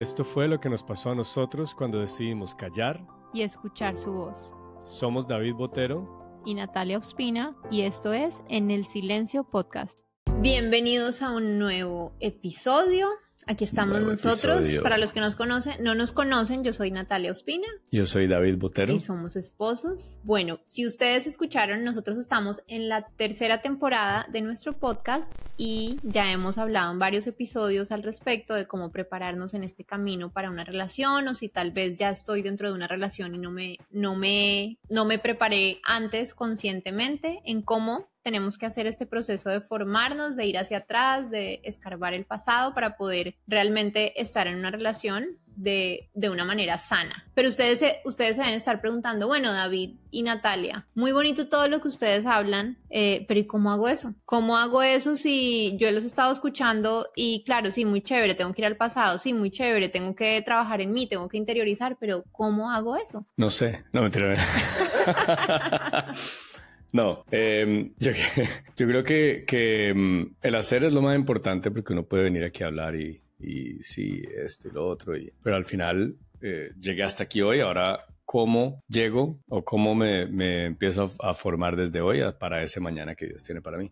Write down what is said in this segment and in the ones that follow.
Esto fue lo que nos pasó a nosotros cuando decidimos callar y escuchar su voz. Somos David Botero y Natalia Ospina y esto es En el Silencio Podcast. Bienvenidos a un nuevo episodio Aquí estamos nosotros. Para los que nos conocen, no nos conocen, yo soy Natalia Ospina. Yo soy David Botero. Y somos esposos. Bueno, si ustedes escucharon, nosotros estamos en la tercera temporada de nuestro podcast y ya hemos hablado en varios episodios al respecto de cómo prepararnos en este camino para una relación o si tal vez ya estoy dentro de una relación y no me, no me, no me preparé antes conscientemente en cómo tenemos que hacer este proceso de formarnos, de ir hacia atrás, de escarbar el pasado para poder realmente estar en una relación de, de, una manera sana. Pero ustedes ustedes se deben estar preguntando, bueno, David y Natalia, muy bonito todo lo que ustedes hablan, eh, pero ¿y cómo hago eso? ¿Cómo hago eso si yo los he estado escuchando y claro, sí, muy chévere, tengo que ir al pasado, sí, muy chévere, tengo que trabajar en mí, tengo que interiorizar, pero ¿cómo hago eso? No sé, no mentira. No, em, yo, creo que, em, el hacer es lo más importante porque uno puede venir aquí a hablar y, sí, esto y lo otro, y, pero al final eh, llegué hasta aquí hoy, ahora cómo llego o cómo me, empiezo a, formar desde hoy para ese mañana que Dios tiene para mí.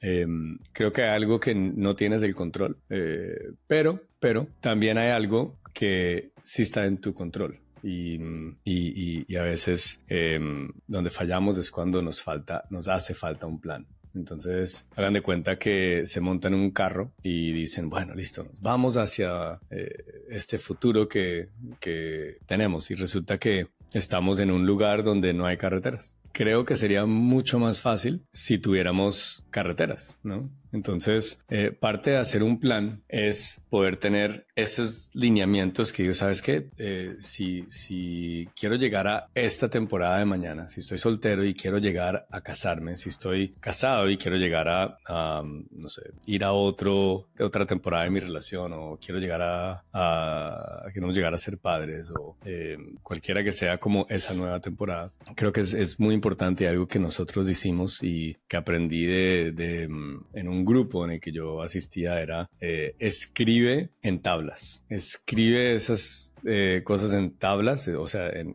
Em, creo que hay algo que no tienes el control, eh, pero, pero también hay algo que sí está en tu control. Mm, y, y, a veces em, donde fallamos es cuando nos falta, nos hace falta un plan. Entonces, hagan de cuenta que se montan en un carro y dicen, bueno, listo, vamos hacia eh, este futuro que, que tenemos. Y resulta que estamos en un lugar donde no hay carreteras creo que sería mucho más fácil si tuviéramos carreteras, ¿no? Entonces, eh, parte de hacer un plan es poder tener esos lineamientos que yo, sabes que eh, si, si quiero llegar a esta temporada de mañana, si estoy soltero y quiero llegar a casarme, si estoy casado y quiero llegar a, no sé, ir a otro, otra temporada de mi relación o quiero llegar a, a, a llegar a ser padres o eh, cualquiera que sea como esa nueva temporada. Creo que es, es muy importante algo que nosotros hicimos y que aprendí de mm, en un grupo en el que yo asistía era eh, escribe en tablas, escribe esas eh, cosas en tablas, eh, o sea, en,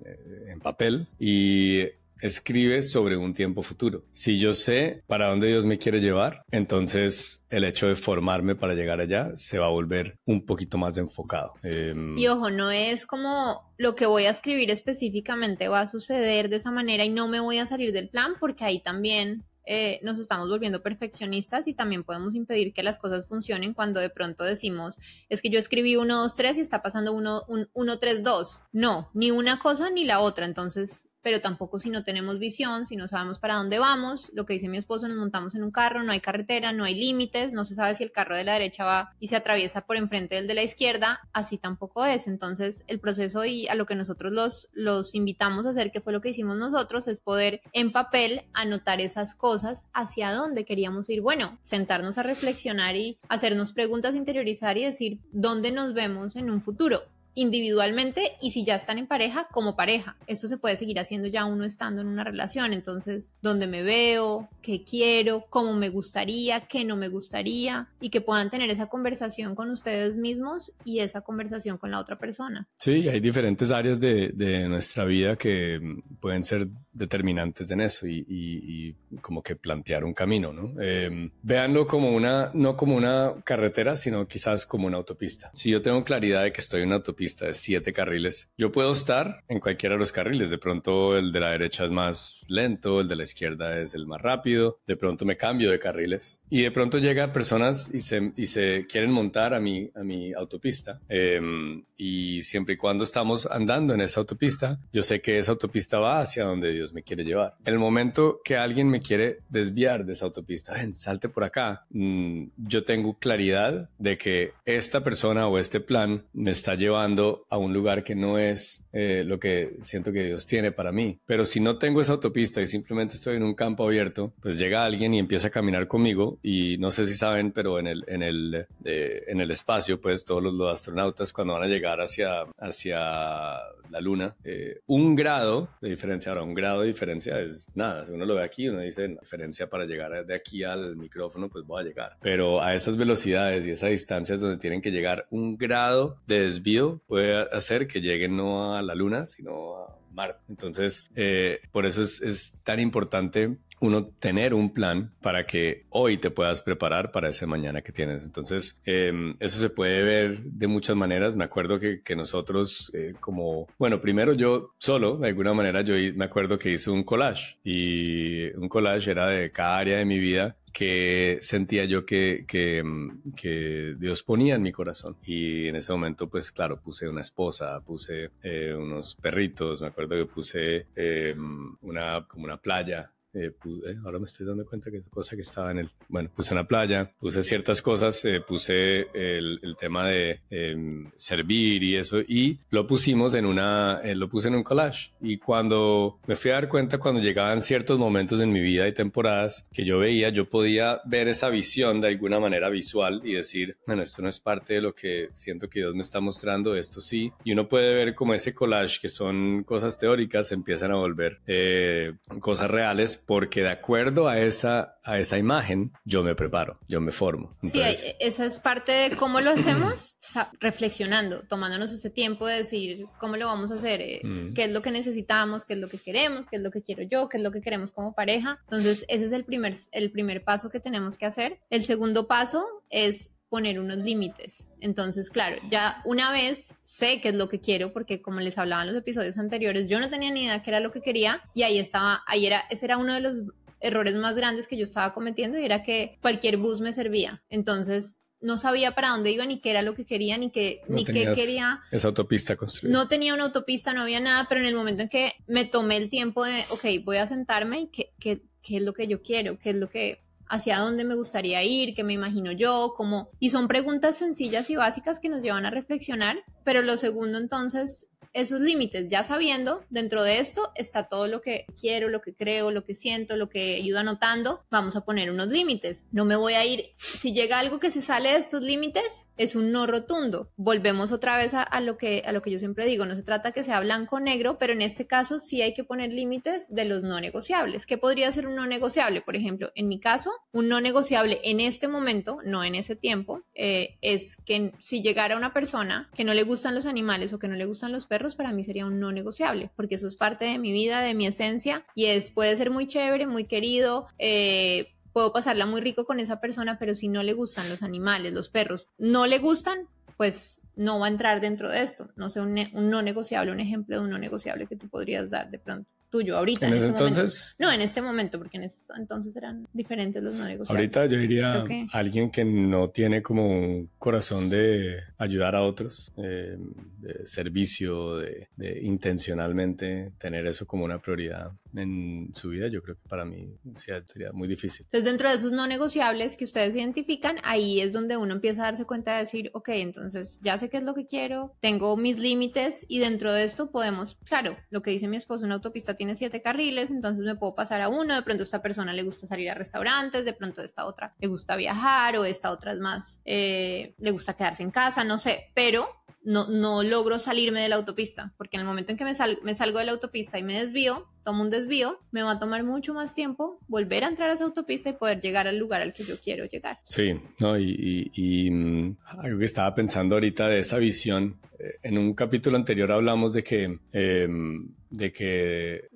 papel y escribe sobre un tiempo futuro. Si yo sé para dónde Dios me quiere llevar, entonces el hecho de formarme para llegar allá se va a volver un poquito más enfocado. Em, y ojo, no es como lo que voy a escribir específicamente va a suceder de esa manera y no me voy a salir del plan porque ahí también eh, nos estamos volviendo perfeccionistas y también podemos impedir que las cosas funcionen cuando de pronto decimos, es que yo escribí 1, 2, 3 y está pasando 1, 1, 3, 2. No, ni una cosa ni la otra. Entonces, pero tampoco si no tenemos visión, si no sabemos para dónde vamos, lo que dice mi esposo, nos montamos en un carro, no hay carretera, no hay límites, no se sabe si el carro de la derecha va y se atraviesa por enfrente del de la izquierda, así tampoco es. Entonces, el proceso y a lo que nosotros los, los invitamos a hacer, que fue lo que hicimos nosotros, es poder en papel anotar esas cosas hacia dónde queríamos ir. Bueno, sentarnos a reflexionar y hacernos preguntas, interiorizar y decir dónde nos vemos en un futuro individualmente y si ya están en pareja, como pareja. Esto se puede seguir haciendo ya uno estando en una relación, entonces, dónde me veo, qué quiero, cómo me gustaría, qué no me gustaría y que puedan tener esa conversación con ustedes mismos y esa conversación con la otra persona. Sí, hay diferentes áreas de, nuestra vida que mm, pueden ser determinantes en eso y, como que plantear un camino, ¿no? Eh, como una, no como una carretera, sino quizás como una autopista. Si yo tengo claridad de que estoy en una autopista, de siete carriles, yo puedo estar en cualquiera de los carriles. De pronto el de la derecha es más lento, el de la izquierda es el más rápido. De pronto me cambio de carriles y de pronto llega personas y se, y se quieren montar a mi, a mi autopista. Em, y siempre y cuando estamos andando en esa autopista, yo sé que esa autopista va hacia donde Dios me quiere llevar. el momento que alguien me quiere desviar de esa autopista, ven, salte por acá, mm, yo tengo claridad de que esta persona o este plan me está llevando a un lugar que no es eh, lo que siento que Dios tiene para mí. Pero si no tengo esa autopista y simplemente estoy en un campo abierto, pues llega alguien y empieza a caminar conmigo y no sé si saben, pero en el, en el, eh, en el espacio, pues todos los, astronautas cuando van a llegar hacia, hacia la luna, eh, un grado de diferencia, ahora un grado de diferencia es nada, si uno lo ve aquí, uno dice, la diferencia para llegar de aquí al micrófono, pues voy a llegar. Pero a esas velocidades y esa distancia es donde tienen que llegar un grado de desvío puede hacer que lleguen no a la Luna, sino a Marte. Entonces, eh, por eso es tan importante uno tener un plan para que hoy te puedas preparar para ese mañana que tienes. Entonces, em, eso se puede ver de muchas maneras. Me acuerdo que, nosotros, eh, como, bueno, primero yo solo, de alguna manera, yo me acuerdo que hice un collage y un collage era de cada área de mi vida que sentía yo que, em, Dios ponía en mi corazón. Y en ese momento, pues claro, puse una esposa, puse eh, unos perritos, me acuerdo que puse em, una, como una playa, eh, eh, ahora me estoy dando cuenta que es cosa que estaba en el, bueno, puse una playa, puse ciertas cosas, eh, puse el, el, tema de em, servir y eso, y lo pusimos en una, lo puse en un collage. Y cuando me fui a dar cuenta, cuando llegaban ciertos momentos en mi vida y temporadas que yo veía, yo podía ver esa visión de alguna manera visual y decir, bueno, esto no es parte de lo que siento que Dios me está mostrando, esto sí. Y uno puede ver como ese collage que son cosas teóricas empiezan a volver cosas reales porque de acuerdo a esa, a esa imagen, yo me preparo, yo me formo. Sí, e, esa es parte de cómo lo hacemos, reflexionando, tomándonos ese tiempo de decir cómo lo vamos a hacer, eh, mm. qué es lo que necesitamos, qué es lo que queremos, qué es lo que quiero yo, qué es lo que queremos como pareja. Entonces, ese es el primer, el primer paso que tenemos que hacer. El segundo paso es poner unos límites. Entonces, claro, ya una vez sé qué es lo que quiero, porque como les hablaba en los episodios anteriores, yo no tenía ni idea qué era lo que quería y ahí estaba, ahí era, ese era uno de los errores más grandes que yo estaba cometiendo y era que cualquier bus me servía. Entonces, no sabía para dónde iba ni qué era lo que quería ni qué no ni qué quería esa autopista construida no tenía una autopista no había nada pero en el momento en que me tomé el tiempo de ok voy a sentarme y qué, qué, qué es lo que yo quiero qué es lo que hacia dónde me gustaría ir, qué me imagino yo, cómo... Y son preguntas sencillas y básicas que nos llevan a reflexionar, pero lo segundo entonces esos límites, ya sabiendo, dentro de esto está todo lo que quiero, lo que creo, lo que siento, lo que ido anotando, vamos a poner unos límites. No me voy a ir, si llega algo que se sale de estos límites, es un no rotundo. Volvemos otra vez a, lo, que, a lo que yo siempre digo, no se trata que sea blanco o negro, pero en este caso sí hay que poner límites de los no negociables. ¿Qué podría ser un no negociable? Por ejemplo, en mi caso, un no negociable en este momento, no en ese tiempo, eh, es que si llegara una persona que no le gustan los animales o que no le gustan los perros, para mí sería un no negociable, porque eso es parte de mi vida, de mi esencia, y es, puede ser muy chévere, muy querido, eh, puedo pasarla muy rico con esa persona, pero si no le gustan los animales, los perros, no le gustan, pues no va a entrar dentro de esto. No sé, un, no negociable, un ejemplo de un no negociable que tú podrías dar de pronto tuyo ahorita. ¿En, este Momento. No, en este momento, porque en este entonces eran diferentes los no negociables. Ahorita yo diría alguien que no tiene como corazón de ayudar a otros, eh, de servicio, de, intencionalmente tener eso como una prioridad en su vida, yo creo que para mí sería muy difícil. Entonces, dentro de esos no negociables que ustedes identifican, ahí es donde uno empieza a darse cuenta de decir, ok, entonces ya se qué es lo que quiero, tengo mis límites y dentro de esto podemos, claro, lo que dice mi esposo, una autopista tiene siete carriles, entonces me puedo pasar a uno, de pronto esta persona le gusta salir a restaurantes, de pronto esta otra le gusta viajar o esta otra es más, eh, le gusta quedarse en casa, no sé, pero no, no logro salirme de la autopista, porque en el momento en que me, salgo de la autopista y me desvío, tomo un desvío, me va a tomar mucho más tiempo volver a entrar a esa autopista y poder llegar al lugar al que yo quiero llegar. Sí, no, y, mm, algo que estaba pensando ahorita de esa visión, eh, en un capítulo anterior hablamos de que, em, de que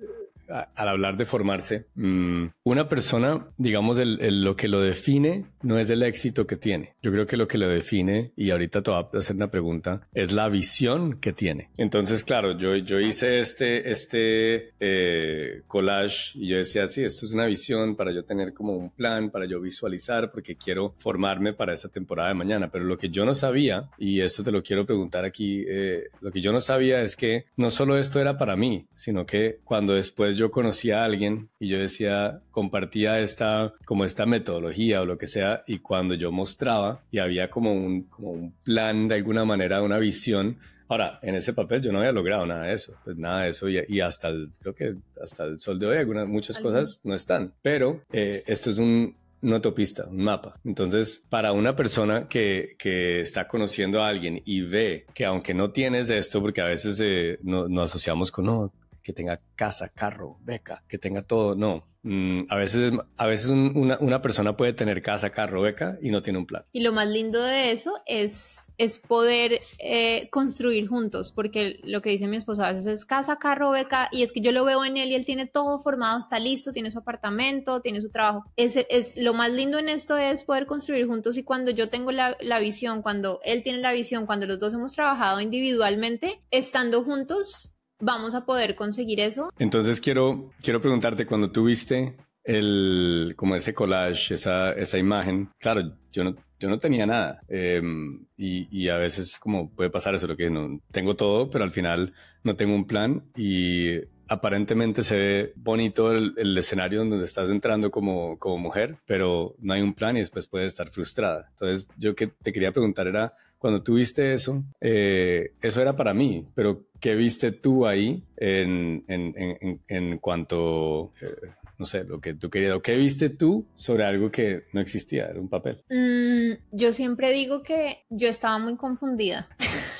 al hablar de formarse, mm, una persona, digamos, lo que lo define no es el éxito que tiene. Yo creo que lo que lo define, y ahorita te voy a hacer una pregunta, es la visión que tiene. Entonces, claro, yo, yo hice este, este eh, collage y yo decía, sí, esto es una visión para yo tener como un plan, para yo visualizar, porque quiero formarme para esa temporada de mañana. Pero lo que yo no sabía, y esto te lo quiero preguntar aquí, eh, lo que yo no sabía es que no solo esto era para mí, sino que cuando después yo yo conocía a alguien y yo decía, compartía esta, como esta metodología o lo que sea, y cuando yo mostraba y había como un, un plan de alguna manera, una visión, Ahora, en ese papel yo no había logrado nada de eso, pues nada de eso y, hasta el, creo que hasta el sol de hoy algunas, muchas cosas no están, pero eh, esto es un, una autopista, un mapa. Entonces, para una persona que, está conociendo a alguien y ve que aunque no tienes esto, porque a veces eh, no, nos asociamos con, no, que tenga casa, carro, beca, que tenga todo. No, mm, a veces, a veces una, persona puede tener casa, carro, beca y no tiene un plan. Y lo más lindo de eso es, es poder eh, construir juntos, porque lo que dice mi esposo a veces es casa, carro, beca, y es que yo lo veo en él y él tiene todo formado, está listo, tiene su apartamento, tiene su trabajo. Es, es, lo más lindo en esto es poder construir juntos y cuando yo tengo la, la visión, cuando él tiene la visión, cuando los dos hemos trabajado individualmente, estando juntos, vamos a poder conseguir eso. Entonces quiero, quiero preguntarte, cuando tuviste el, como ese collage, esa, esa imagen, claro, yo no, yo no tenía nada. Em, y, a veces como puede pasar eso, lo que no tengo todo, pero al final no tengo un plan y aparentemente se ve bonito el, el escenario donde estás entrando como, como mujer, pero no hay un plan y después puedes estar frustrada. Entonces yo que te quería preguntar era, cuando tuviste eso, eh, eso era para mí, pero ¿qué viste tú ahí en, en, en, en cuanto... Eh, no sé, lo que tú querías, ¿qué viste tú sobre algo que no existía, era un papel? Mm, yo siempre digo que yo estaba muy confundida.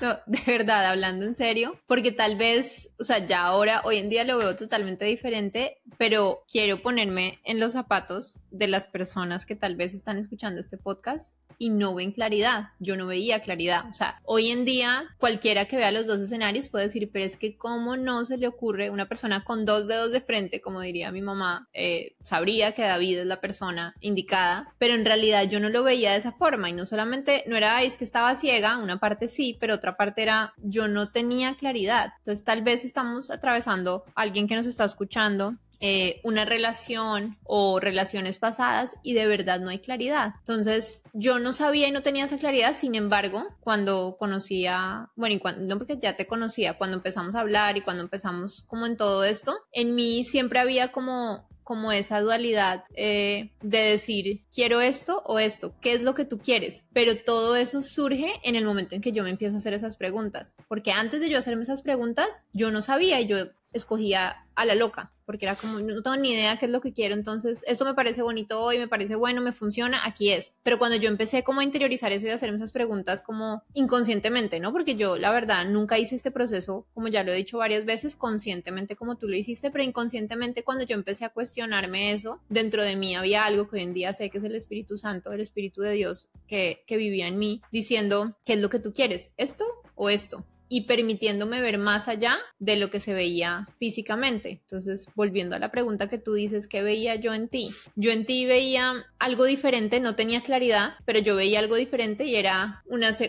de verdad, hablando en serio, porque tal vez, o sea, ya ahora, hoy en día lo veo totalmente diferente, pero quiero ponerme en los zapatos de las personas que tal vez están escuchando este podcast y no ven claridad. Yo no veía claridad. O sea, hoy en día cualquiera que vea los dos escenarios puede decir, pero es que cómo no se le ocurre una persona con dos dedos de frente, como diría mi mamá, eh, sabría que David es la persona indicada, pero en realidad yo no lo veía de esa forma y no solamente, no era, es que estaba ciega, una parte sí, pero otra parte era yo no tenía claridad. Entonces tal vez estamos atravesando alguien que nos está escuchando eh, una relación o relaciones pasadas y de verdad no hay claridad. Entonces yo no sabía y no tenía esa claridad, sin embargo, cuando conocía, bueno, y cuando, no porque ya te conocía, cuando empezamos a hablar y cuando empezamos como en todo esto, en mí siempre había como como esa dualidad eh, de decir, quiero esto o esto, ¿qué es lo que tú quieres? Pero todo eso surge en el momento en que yo me empiezo a hacer esas preguntas, porque antes de yo hacerme esas preguntas, yo no sabía y yo escogía a la loca, porque era como, no tengo ni idea qué es lo que quiero, entonces esto me parece bonito y me parece bueno, me funciona, aquí es. Pero cuando yo empecé como a interiorizar eso y a hacerme esas preguntas como inconscientemente, ¿no? Porque yo, la verdad, nunca hice este proceso, como ya lo he dicho varias veces, conscientemente como tú lo hiciste, pero inconscientemente cuando yo empecé a cuestionarme eso, dentro de mí había algo que hoy en día sé que es el Espíritu Santo, el Espíritu de Dios que, que vivía en mí, diciendo, ¿qué es lo que tú quieres? ¿Esto o esto? y permitiéndome ver más allá de lo que se veía físicamente. Entonces, volviendo a la pregunta que tú dices, ¿qué veía yo en ti? Yo en ti veía algo diferente, no tenía claridad, pero yo veía algo diferente y era una...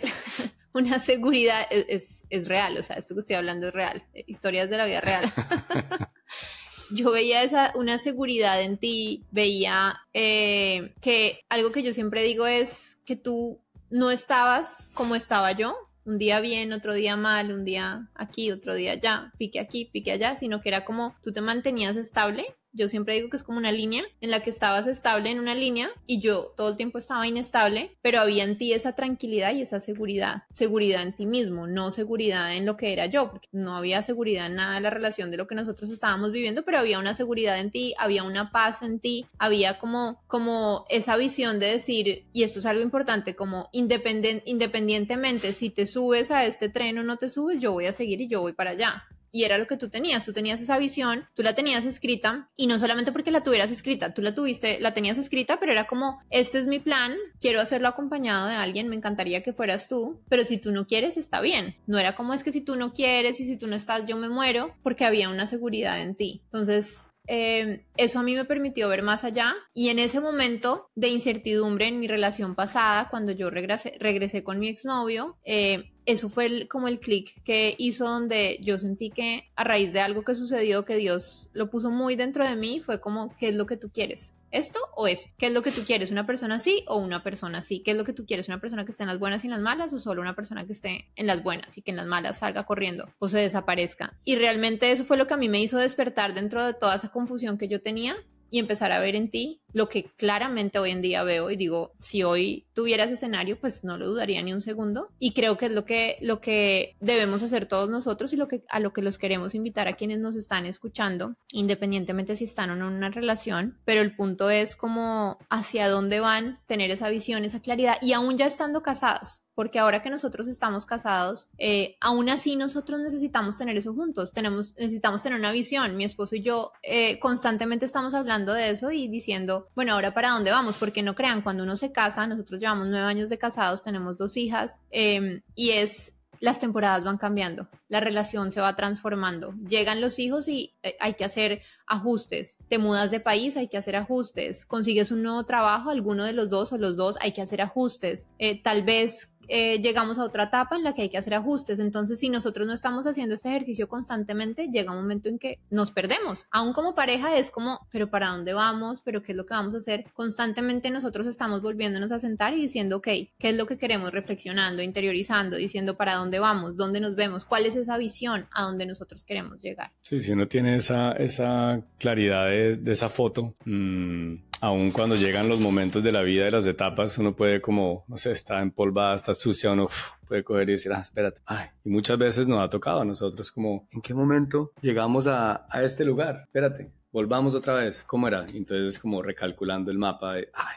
una seguridad e-, es, real, o sea, esto que estoy hablando es real, eh, historias de la vida real. yo veía esa, una seguridad en ti, veía eh, que algo que yo siempre digo es que tú no estabas como estaba yo, un día bien, otro día mal, un día aquí, otro día allá, pique aquí, pique allá, sino que era como tú te mantenías estable yo siempre digo que es como una línea en la que estabas estable en una línea y yo todo el tiempo estaba inestable, pero había en ti esa tranquilidad y esa seguridad. Seguridad en ti mismo, no seguridad en lo que era yo, porque no había seguridad en nada en la relación de lo que nosotros estábamos viviendo, pero había una seguridad en ti, había una paz en ti, había como, como esa visión de decir, y esto es algo importante, como independientemente si te subes a este tren o no te subes, yo voy a seguir y yo voy para allá. Y era lo que tú tenías, tú tenías esa visión, tú la tenías escrita y no solamente porque la tuvieras escrita, tú la tuviste, la tenías escrita, pero era como, este es mi plan, quiero hacerlo acompañado de alguien, me encantaría que fueras tú, pero si tú no quieres, está bien. No era como es que si tú no quieres y si tú no estás, yo me muero, porque había una seguridad en ti. Entonces, Em, eso a mí me permitió ver más allá y en ese momento de incertidumbre en mi relación pasada, cuando yo regresé, con mi exnovio, eh, eso fue como el clic que hizo donde yo sentí que a raíz de algo que sucedió, que Dios lo puso muy dentro de mí, fue como, ¿qué es lo que tú quieres? esto o es ¿Qué es lo que tú quieres? ¿Una persona así o una persona así? ¿Qué es lo que tú quieres? ¿Una persona que esté en las buenas y en las malas o solo una persona que esté en las buenas y que en las malas salga corriendo o se desaparezca? Y realmente eso fue lo que a mí me hizo despertar dentro de toda esa confusión que yo tenía y empezar a ver en ti lo que claramente hoy en día veo y digo, si hoy tuvieras ese escenario, pues no lo dudaría ni un segundo y creo que es lo que, lo que debemos hacer todos nosotros y lo que, a lo que los queremos invitar a quienes nos están escuchando, independientemente si están o no en una relación, pero el punto es como hacia dónde van, tener esa visión, esa claridad y aún ya estando casados, porque ahora que nosotros estamos casados, eh, aún así nosotros necesitamos tener eso juntos, tenemos, necesitamos tener una visión. Mi esposo y yo eh, constantemente estamos hablando de eso y diciendo, bueno, ahora para dónde vamos, porque no crean, cuando uno se casa, nosotros llevamos nueve años de casados, tenemos dos hijas em, y es las temporadas van cambiando, la relación se va transformando, llegan los hijos y eh, hay que hacer ajustes, te mudas de país, hay que hacer ajustes, consigues un nuevo trabajo, alguno de los dos o los dos, hay que hacer ajustes, tal vez eh, llegamos a otra etapa en la que hay que hacer ajustes. Entonces, si nosotros no estamos haciendo este ejercicio constantemente, llega un momento en que nos perdemos. Aún como pareja es como, pero ¿para dónde vamos? ¿Pero qué es lo que vamos a hacer? Constantemente nosotros estamos volviéndonos a sentar y diciendo, ok, ¿qué es lo que queremos? Reflexionando, interiorizando, diciendo para dónde vamos, dónde nos vemos, cuál es esa visión a donde nosotros queremos llegar. Sí, si uno tiene esa, esa claridad de, esa foto, mm, aún cuando llegan los momentos de la vida, de las etapas, uno puede como, no sé, está empolvada, está sucia, o no, puede coger y decir, ah, espérate. Ay, y muchas veces nos ha tocado a nosotros como, ¿en qué momento llegamos a, este lugar? Espérate, volvamos otra vez, ¿cómo era? Entonces como recalculando el mapa, de, ay,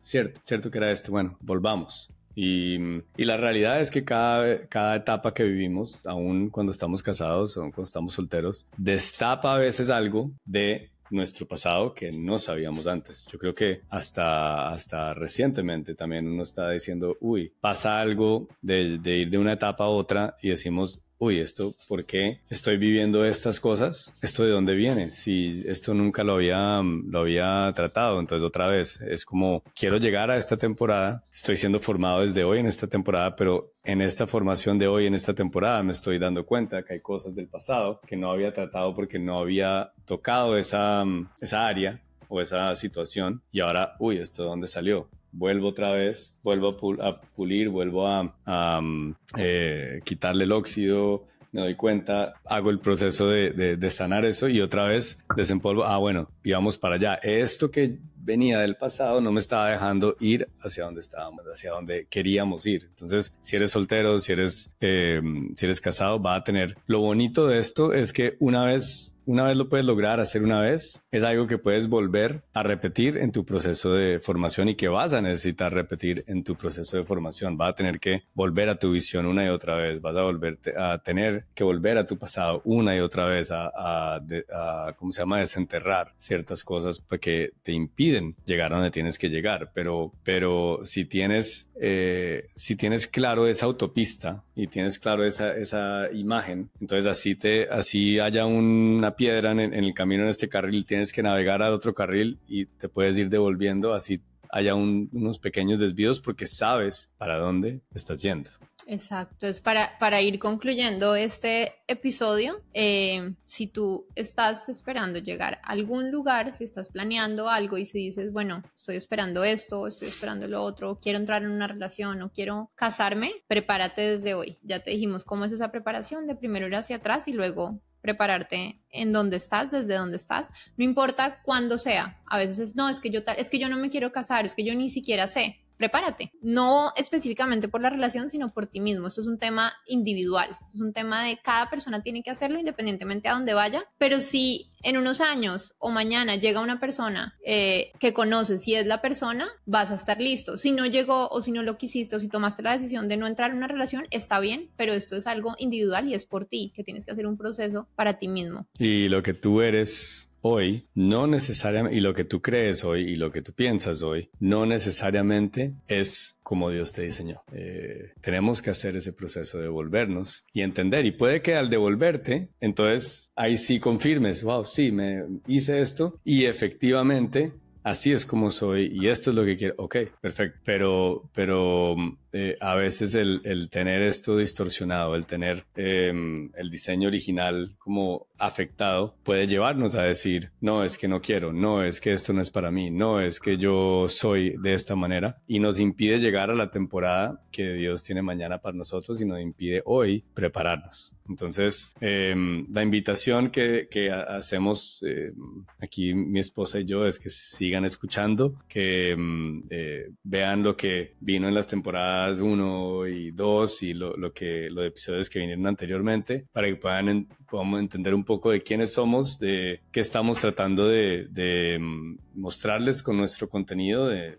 cierto, cierto que era esto, bueno, volvamos. Y, la realidad es que cada, cada etapa que vivimos, aún cuando estamos casados, o cuando estamos solteros, destapa a veces algo de nuestro pasado que no sabíamos antes. Yo creo que hasta, hasta recientemente también uno está diciendo, uy, pasa algo de, de ir de una etapa a otra y decimos, uy, esto, ¿por qué estoy viviendo estas cosas? ¿Esto de dónde viene? Si esto nunca lo había, mm, lo había tratado, entonces otra vez es como, quiero llegar a esta temporada, estoy siendo formado desde hoy en esta temporada, pero en esta formación de hoy, en esta temporada, me estoy dando cuenta que hay cosas del pasado que no había tratado porque no había tocado esa, mm, esa área o esa situación y ahora, uy, ¿esto de dónde salió? vuelvo otra vez, vuelvo a, pulir, vuelvo a, mm, eh, quitarle el óxido, me doy cuenta, hago el proceso de, sanar eso y otra vez desempolvo, ah, bueno, íbamos para allá. Esto que venía del pasado no me estaba dejando ir hacia donde estábamos, hacia donde queríamos ir. Entonces, si eres soltero, si eres, eh, si eres casado, va a tener... Lo bonito de esto es que una vez una vez lo puedes lograr, hacer una vez, es algo que puedes volver a repetir en tu proceso de formación y que vas a necesitar repetir en tu proceso de formación. Vas a tener que volver a tu visión una y otra vez, vas a volver a tener que volver a tu pasado una y otra vez, a, ¿cómo se llama?, desenterrar ciertas cosas que te impiden llegar a donde tienes que llegar. Pero, pero si tienes, eh, si tienes claro esa autopista y tienes claro esa, esa imagen, entonces así te, así haya una piedra en, el camino en este carril, tienes que navegar al otro carril y te puedes ir devolviendo así haya unos pequeños desvíos porque sabes para dónde estás yendo. Exacto, es para, para ir concluyendo este episodio. Eh, si tú estás esperando llegar a algún lugar, si estás planeando algo y si dices, bueno, estoy esperando esto, estoy esperando lo otro, quiero entrar en una relación o quiero casarme, prepárate desde hoy. Ya te dijimos cómo es esa preparación de primero ir hacia atrás y luego prepararte en donde estás, desde dónde estás, no importa cuándo sea. A veces es, no, es que yo, es que yo no me quiero casar, es que yo ni siquiera sé prepárate, no específicamente por la relación, sino por ti mismo. Esto es un tema individual, es un tema de cada persona tiene que hacerlo independientemente a dónde vaya, pero si en unos años o mañana llega una persona eh, que conoces si es la persona, vas a estar listo. Si no llegó o si no lo quisiste o si tomaste la decisión de no entrar en una relación, está bien, pero esto es algo individual y es por ti, que tienes que hacer un proceso para ti mismo. Y lo que tú eres hoy no necesariamente, y lo que tú crees hoy y lo que tú piensas hoy, no necesariamente es como Dios te diseñó. Eh, tenemos que hacer ese proceso de volvernos y entender. Y puede que al devolverte, entonces ahí sí confirmes, wow, sí, me hice esto y efectivamente así es como soy y esto es lo que quiero. Ok, perfecto. Pero, pero eh, a veces el, tener esto distorsionado, el tener em, el diseño original como afectado, puede llevarnos a decir, no es que no quiero, no es que esto no es para mí, no es que yo soy de esta manera y nos impide llegar a la temporada que Dios tiene mañana para nosotros y nos impide hoy prepararnos. Entonces, em, la invitación que hacemos em, aquí mi esposa y yo es que sigan escuchando, que eh, vean lo que vino en las temporadas uno y dos y lo, que, los episodios que vinieron anteriormente, para que puedan podamos entender un poco de quiénes somos, de qué estamos tratando de, mm, mostrarles con nuestro contenido, de,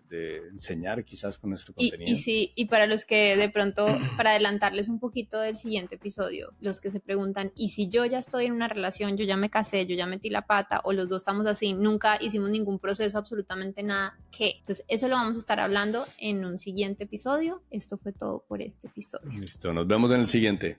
enseñar quizás con nuestro contenido. Y, y sí, y para los que de pronto, para adelantarles un poquito del siguiente episodio, los que se preguntan, ¿y si yo ya estoy en una relación, yo ya me casé, yo ya metí la pata, o los dos estamos así, nunca hicimos ningún proceso, absolutamente nada, ¿qué? pues eso lo vamos a estar hablando en un siguiente episodio. Esto fue todo por este episodio. Listo, nos vemos en el siguiente.